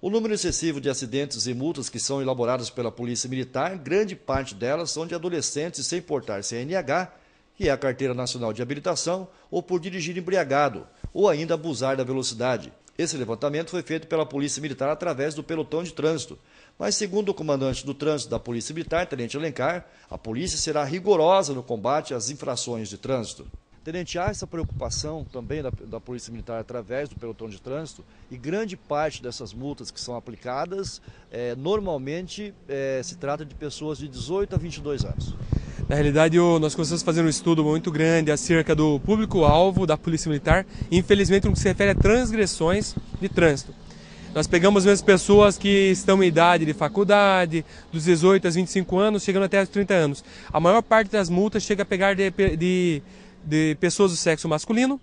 O número excessivo de acidentes e multas que são elaboradas pela Polícia Militar, grande parte delas são de adolescentes sem portar CNH, que é a Carteira Nacional de Habilitação, ou por dirigir embriagado, ou ainda abusar da velocidade. Esse levantamento foi feito pela Polícia Militar através do pelotão de trânsito. Mas, segundo o comandante do trânsito da Polícia Militar, Tenente Alencar, a polícia será rigorosa no combate às infrações de trânsito. Tenente, há essa preocupação também da, da, Polícia Militar através do pelotão de trânsito e grande parte dessas multas que são aplicadas é, normalmente é, se trata de pessoas de 18 a 22 anos. Na realidade, nós começamos a fazer um estudo muito grande acerca do público-alvo da Polícia Militar, infelizmente no que se refere a transgressões de trânsito. Nós pegamos mesmo pessoas que estão em idade de faculdade, dos 18 aos 25 anos, chegando até os 30 anos. A maior parte das multas chega a pegar de, de de pessoas do sexo masculino,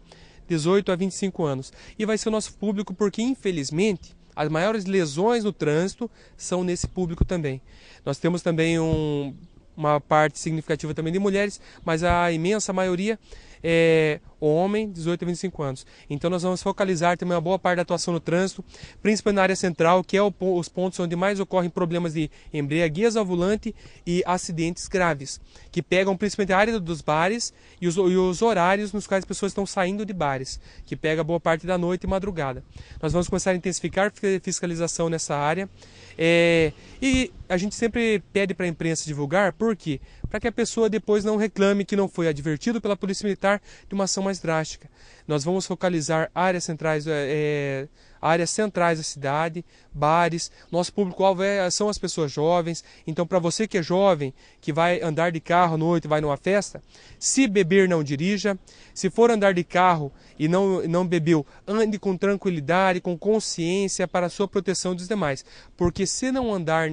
18 a 25 anos. E vai ser o nosso público porque, infelizmente, as maiores lesões no trânsito são nesse público também. Nós temos também um, uma parte significativa também de mulheres, mas a imensa maioria é homem, 18 a 25 anos. Então nós vamos focalizar também uma boa parte da atuação no trânsito, principalmente na área central, que é o, os pontos onde mais ocorrem problemas de embriaguez ao volante e acidentes graves, que pegam principalmente a área dos bares e os, e os horários nos quais as pessoas estão saindo de bares, que pega boa parte da noite e madrugada. Nós vamos começar a intensificar fiscalização nessa área. É, e a gente sempre pede para a imprensa divulgar, por quê? para que a pessoa depois não reclame que não foi advertido pela Polícia Militar de uma ação mais drástica. Nós vamos focalizar áreas centrais, é, áreas centrais da cidade, bares. Nosso público-alvo é, são as pessoas jovens. Então, para você que é jovem, que vai andar de carro à noite, vai numa festa, se beber, não dirija. Se for andar de carro e não, não bebeu, ande com tranquilidade, com consciência para a sua proteção dos demais. Porque se não andar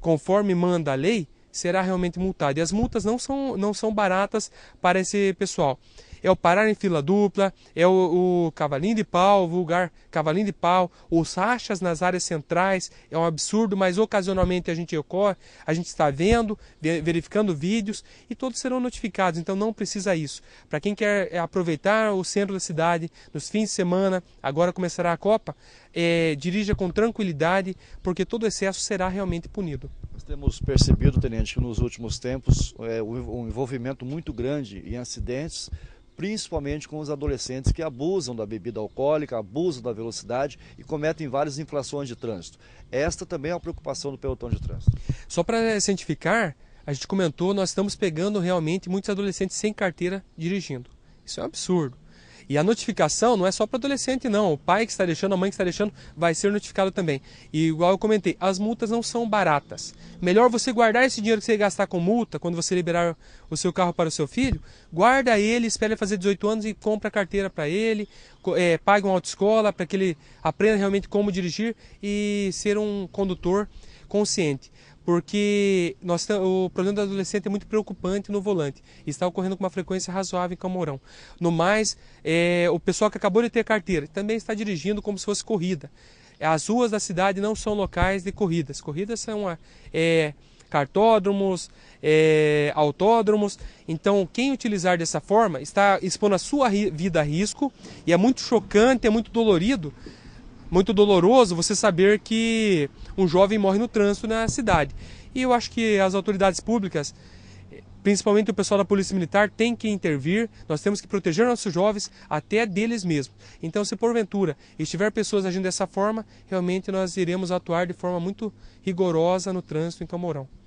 conforme manda a lei, será realmente multado. E as multas não são, não são baratas para esse pessoal é o parar em fila dupla, é o, o cavalinho de pau, o vulgar cavalinho de pau, os rachas nas áreas centrais, é um absurdo, mas ocasionalmente a gente ocorre, a gente está vendo, verificando vídeos e todos serão notificados, então não precisa isso. Para quem quer é, aproveitar o centro da cidade nos fins de semana, agora começará a Copa, é, dirija com tranquilidade, porque todo excesso será realmente punido. Nós temos percebido, Tenente, que nos últimos tempos é, um envolvimento muito grande em acidentes principalmente com os adolescentes que abusam da bebida alcoólica, abusam da velocidade e cometem várias inflações de trânsito. Esta também é uma preocupação do pelotão de trânsito. Só para cientificar, a gente comentou, nós estamos pegando realmente muitos adolescentes sem carteira dirigindo. Isso é um absurdo. E a notificação não é só para adolescente, não. O pai que está deixando, a mãe que está deixando, vai ser notificado também. E igual eu comentei, as multas não são baratas. Melhor você guardar esse dinheiro que você gastar com multa, quando você liberar o seu carro para o seu filho, guarda ele, espera ele fazer 18 anos e compra a carteira para ele, é, paga uma autoescola para que ele aprenda realmente como dirigir e ser um condutor consciente porque nós, o problema do adolescente é muito preocupante no volante. Está ocorrendo com uma frequência razoável em Camorão. No mais, é, o pessoal que acabou de ter carteira também está dirigindo como se fosse corrida. As ruas da cidade não são locais de corridas. Corridas são é, é cartódromos, é, autódromos. Então, quem utilizar dessa forma está expondo a sua vida a risco e é muito chocante, é muito dolorido muito doloroso você saber que um jovem morre no trânsito na cidade. E eu acho que as autoridades públicas, principalmente o pessoal da Polícia Militar, tem que intervir. Nós temos que proteger nossos jovens até deles mesmos. Então, se porventura estiver pessoas agindo dessa forma, realmente nós iremos atuar de forma muito rigorosa no trânsito em Camorão.